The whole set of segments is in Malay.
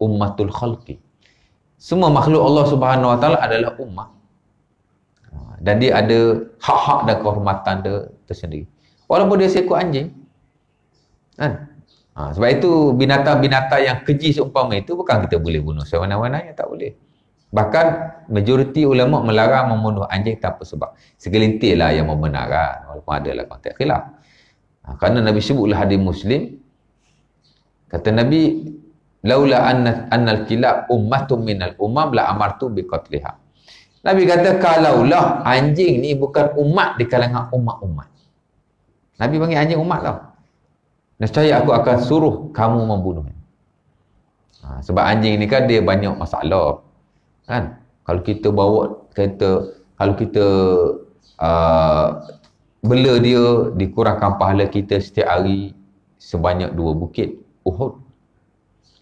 ummatul khalqi. Semua makhluk Allah Subhanahu Wa Taala adalah ummah. Ha, dan dia ada hak-hak dan kehormatan dia tersendiri. Walaupun dia seekor anjing. Kan? Ha, sebab itu binatang-binatang yang keji seumpama itu bukan kita boleh bunuh sewenang-wenang yang tak boleh. Bahkan majoriti ulama melarang membunuh anjing tanpa sebab. Segelintir lah yang membenarkan walaupun adalah kontak khilaf. Ha, kerana Nabi sebutlah hadis Muslim kata Nabi laula anna annal kila ummatum minal umam la amartu biqatliha Nabi kata kalaulah anjing ni bukan umat di kalangan umat-umat Nabi panggil anjing umat lah. nescaya aku akan suruh kamu membunuhnya ha, sebab anjing ni kan dia banyak masalah kan kalau kita bawa kereta kalau kita uh, bela dia dikurangkan pahala kita setiap hari sebanyak dua bukit Uhud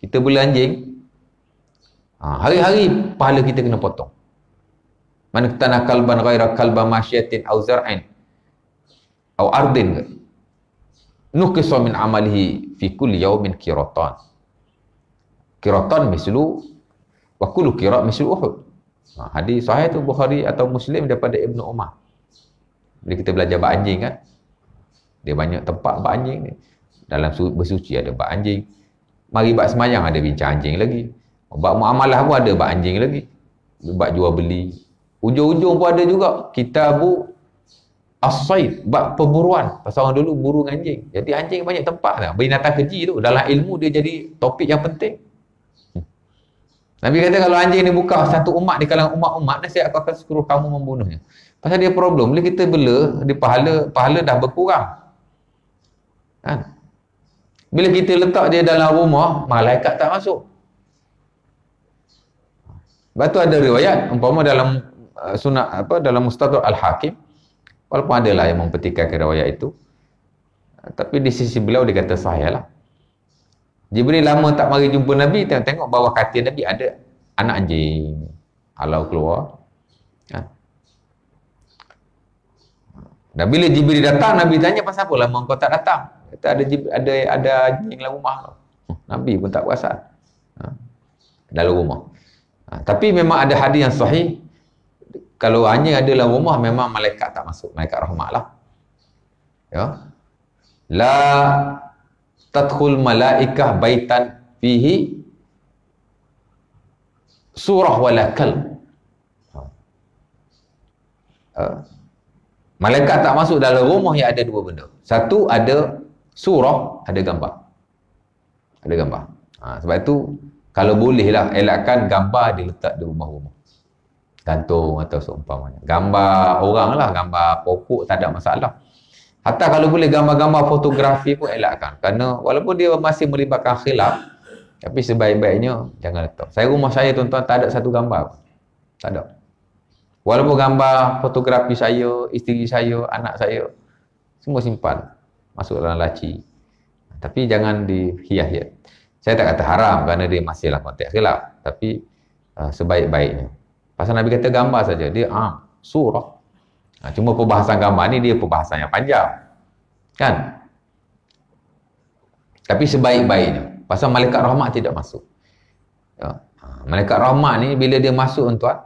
kita bela anjing ha, hari-hari pahala kita kena potong mana tanah kalban ghaira kalban masyiatin au zar'in au ardin ke nukisu min amalihi fi kulli yaumin kiratan kiratan mislu wa kullu kirat mislu uhud ha, hadis sahih tu Bukhari atau Muslim daripada Ibnu Umar bila kita belajar bab anjing kan dia banyak tempat bab anjing ni dalam bersuci ada bab anjing Mari bab semayang ada bincang anjing lagi. Bab muamalah pun ada bab anjing lagi. Bab jual beli. Ujung-ujung pun ada juga kita bu sayd bab pemburuan. Pasal orang dulu buru anjing. Jadi anjing banyak tempat lah. Binatang keji tu. Dalam ilmu dia jadi topik yang penting. Nabi kata kalau anjing ni buka satu umat di kalangan umat-umat, nasi aku akan suruh kamu membunuhnya. Pasal dia problem. Bila kita bela, dia pahala, pahala dah berkurang. Kan? Ha? Bila kita letak dia dalam rumah, malaikat tak masuk. Lepas tu ada riwayat, umpama dalam uh, sunat apa dalam Mustadrak Al-Hakim, walaupun ada lah yang mempertikan riwayat itu. Uh, tapi di sisi beliau dia kata sahih lah. Jibril lama tak mari jumpa Nabi, tengok, -tengok bawah katil Nabi ada anak anjing. Kalau keluar. Ha. Dan bila Jibril datang, Nabi tanya pasal apa lama kau tak datang? Kata ada ada ada anjing dalam rumah kau. Oh. Nabi pun tak perasan. Ha. Dalam rumah. Ha. Tapi memang ada hadis yang sahih kalau hanya ada dalam rumah memang malaikat tak masuk, malaikat rahmat lah. Ya. La tadkhul malaikah baitan fihi surah wala kalb. Ha. ha. Malaikat tak masuk dalam rumah yang ada dua benda. Satu ada surah ada gambar ada gambar ha, sebab itu kalau bolehlah elakkan gambar diletak di rumah-rumah gantung atau seumpamanya gambar orang lah gambar pokok tak ada masalah hatta kalau boleh gambar-gambar fotografi pun elakkan kerana walaupun dia masih melibatkan khilaf tapi sebaik-baiknya jangan letak saya rumah saya tuan-tuan tak ada satu gambar pun. tak ada walaupun gambar fotografi saya isteri saya anak saya semua simpan masuk dalam laci. Tapi jangan dihiah ya. Saya tak kata haram kerana dia masih dalam konteks khilaf. Tapi uh, sebaik-baiknya. Pasal Nabi kata gambar saja. Dia ah, surah. Nah, cuma perbahasan gambar ni dia perbahasan yang panjang. Kan? Tapi sebaik-baiknya. Pasal malaikat rahmat tidak masuk. Ya. Ah, malaikat rahmat ni bila dia masuk tuan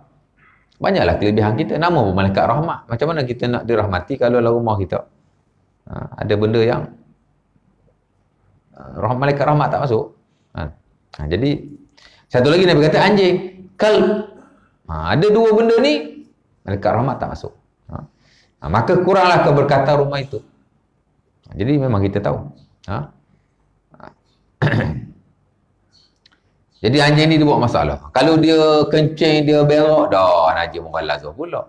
banyaklah kelebihan kita. Nama pun malaikat rahmat. Macam mana kita nak dirahmati kalau lah rumah kita Ha, ada benda yang ha, rahmat malaikat rahmat tak masuk ha. ha. jadi satu lagi Nabi kata anjing kal ha, ada dua benda ni malaikat rahmat tak masuk ha. Ha, maka kuranglah keberkatan rumah itu ha, jadi memang kita tahu ha. jadi anjing ni dia buat masalah kalau dia kencing dia berok dah najib mughallazah pula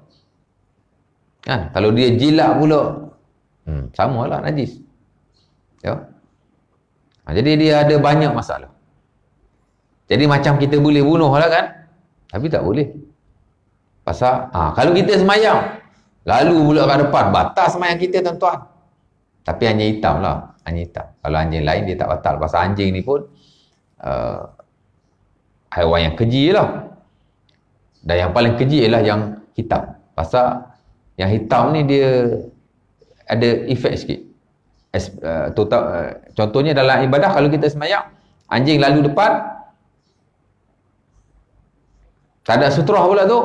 kan kalau dia jilat pula Hmm, sama lah najis. Ya. Ha, jadi dia ada banyak masalah. Jadi macam kita boleh bunuh lah kan? Tapi tak boleh. Pasal, ha, kalau kita semayang, lalu pula kat depan, batas semayang kita tuan-tuan. Tapi hanya hitam lah. Hanya hitam. Kalau anjing lain dia tak batal. Pasal anjing ni pun, uh, haiwan yang keji lah. Dan yang paling keji ialah yang hitam. Pasal yang hitam ni dia ada efek sikit As, uh, total, uh, contohnya dalam ibadah kalau kita semayak anjing lalu depan tak ada sutrah pula tu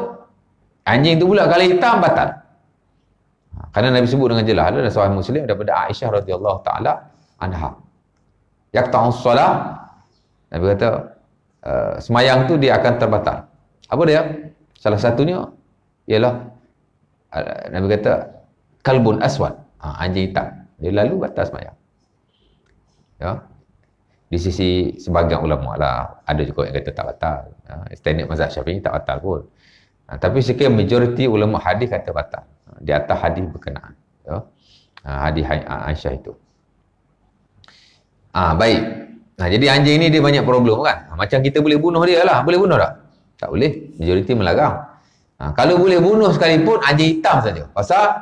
anjing tu pula kalau hitam batal ha, kerana Nabi sebut dengan jelas dalam sahih Muslim daripada Aisyah radhiyallahu taala anha yaqta'u solah Nabi kata uh, semayang tu dia akan terbatal apa dia salah satunya ialah uh, Nabi kata kalbun aswad ha, anjing hitam dia lalu batas mayang ya di sisi sebagian ulama lah ada juga yang kata tak batal ha, standard mazhab syafi'i tak batal pun ha, tapi sekian majoriti ulama hadis kata batal ha, di atas hadis berkenaan ya ha, hadis Aisyah itu ah ha, baik Nah, ha, jadi anjing ni dia banyak problem kan. Ha, macam kita boleh bunuh dia lah. Boleh bunuh tak? Tak boleh. Majoriti melarang. Ha, kalau boleh bunuh sekalipun, anjing hitam saja. Pasal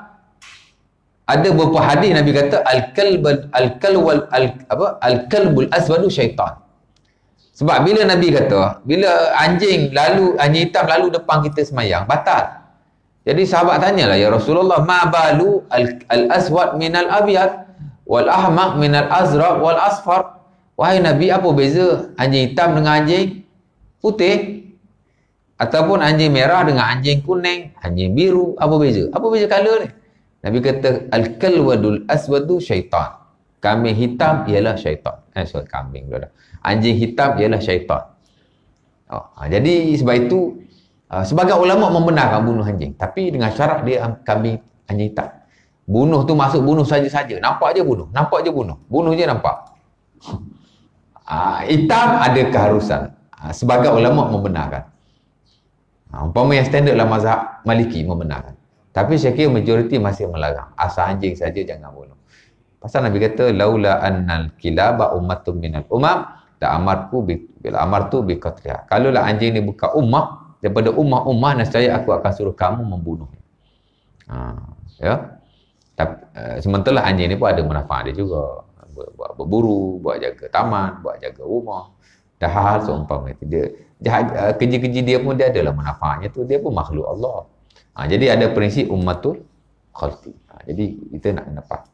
ada beberapa hadis Nabi kata al-kalb al-kalw al apa al-kalbul asbadu syaitan. Sebab bila Nabi kata, bila anjing lalu anjing hitam lalu depan kita semayang, batal. Jadi sahabat tanyalah ya Rasulullah, ma balu al-aswad min al-abyad wal ahmaq min al-azraq wal asfar? Wahai Nabi, apa beza anjing hitam dengan anjing putih? Ataupun anjing merah dengan anjing kuning, anjing biru, apa beza? Apa beza color ni? Nabi kata al-kalwadul aswadu syaitan. Kambing hitam ialah syaitan. Eh, sorry, kambing dulu dah. Anjing hitam ialah syaitan. Oh, jadi sebab itu ha, sebagai ulama membenarkan bunuh anjing tapi dengan syarat dia kambing anjing hitam. Bunuh tu masuk bunuh saja-saja. Nampak je bunuh. Nampak je bunuh. Bunuh je nampak. Uh, hitam ada keharusan. Uh, sebagai ulama membenarkan. Uh, umpama yang standard lah mazhab Maliki membenarkan. Tapi saya kira majoriti masih melarang. Asal anjing saja jangan bunuh. Pasal Nabi kata, Laula annal kilaba ummatum minal umam, la amarku bila amar tu bi qatliha. Kalaulah anjing ni buka ummah daripada ummah-ummah nescaya aku akan suruh kamu membunuhnya. Ha, ya. Tapi uh, eh, sementara anjing ni pun ada manfaat dia juga. Buat berburu, buat jaga taman, buat jaga rumah. Dah hal seumpama itu dia. Jahat, uh, eh, kerja-kerja dia pun dia adalah manfaatnya tu. Dia pun makhluk Allah. Ha, jadi ada prinsip ummatul khalti. Ha, jadi kita nak kena faham.